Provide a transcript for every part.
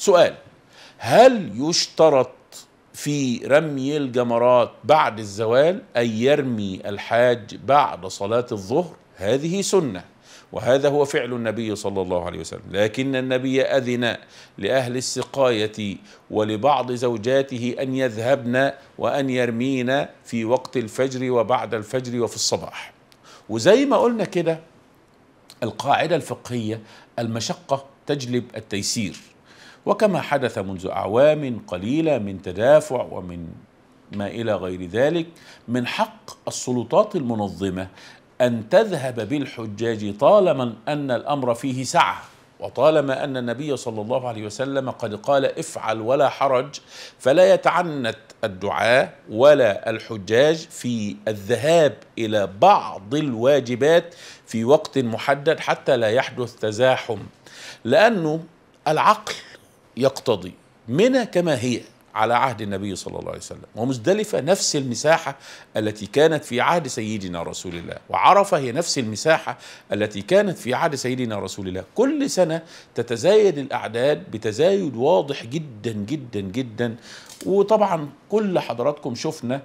سؤال هل يشترط في رمي الجمرات بعد الزوال أن يرمي الحاج بعد صلاة الظهر هذه سنة وهذا هو فعل النبي صلى الله عليه وسلم لكن النبي أذن لأهل السقاية ولبعض زوجاته أن يذهبن وأن يرمين في وقت الفجر وبعد الفجر وفي الصباح وزي ما قلنا كده القاعدة الفقهية المشقة تجلب التيسير وكما حدث منذ أعوام قليلة من تدافع ومن ما إلى غير ذلك من حق السلطات المنظمة أن تذهب بالحجاج طالما أن الأمر فيه سعة وطالما أن النبي صلى الله عليه وسلم قد قال افعل ولا حرج فلا يتعنت الدعاء ولا الحجاج في الذهاب إلى بعض الواجبات في وقت محدد حتى لا يحدث تزاحم لأنه العقل يقتضي منى كما هي على عهد النبي صلى الله عليه وسلم ومزدلفة نفس المساحة التي كانت في عهد سيدنا رسول الله وعرفة هي نفس المساحة التي كانت في عهد سيدنا رسول الله كل سنة تتزايد الأعداد بتزايد واضح جدا جدا جدا وطبعا كل حضراتكم شفنا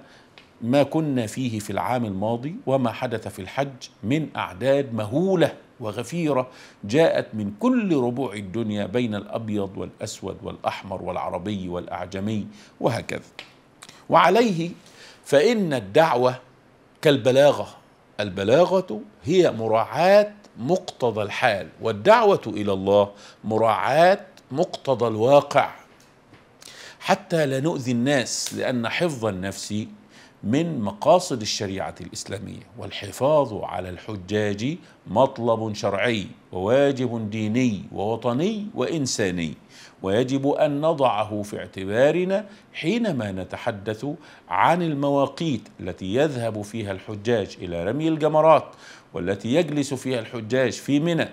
ما كنا فيه في العام الماضي وما حدث في الحج من اعداد مهوله وغفيره جاءت من كل ربوع الدنيا بين الابيض والاسود والاحمر والعربي والاعجمي وهكذا. وعليه فان الدعوه كالبلاغه، البلاغه هي مراعاه مقتضى الحال، والدعوه الى الله مراعاه مقتضى الواقع. حتى لا نؤذي الناس لان حفظ النفس من مقاصد الشريعة الإسلامية والحفاظ على الحجاج مطلب شرعي وواجب ديني ووطني وإنساني ويجب أن نضعه في اعتبارنا حينما نتحدث عن المواقيت التي يذهب فيها الحجاج إلى رمي الجمرات والتي يجلس فيها الحجاج في منى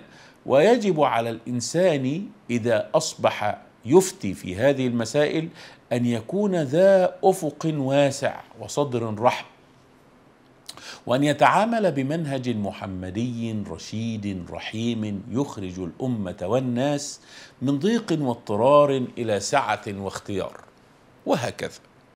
ويجب على الإنسان إذا أصبح يفتي في هذه المسائل ان يكون ذا افق واسع وصدر رحب وان يتعامل بمنهج محمدي رشيد رحيم يخرج الامه والناس من ضيق واضطرار الى سعه واختيار وهكذا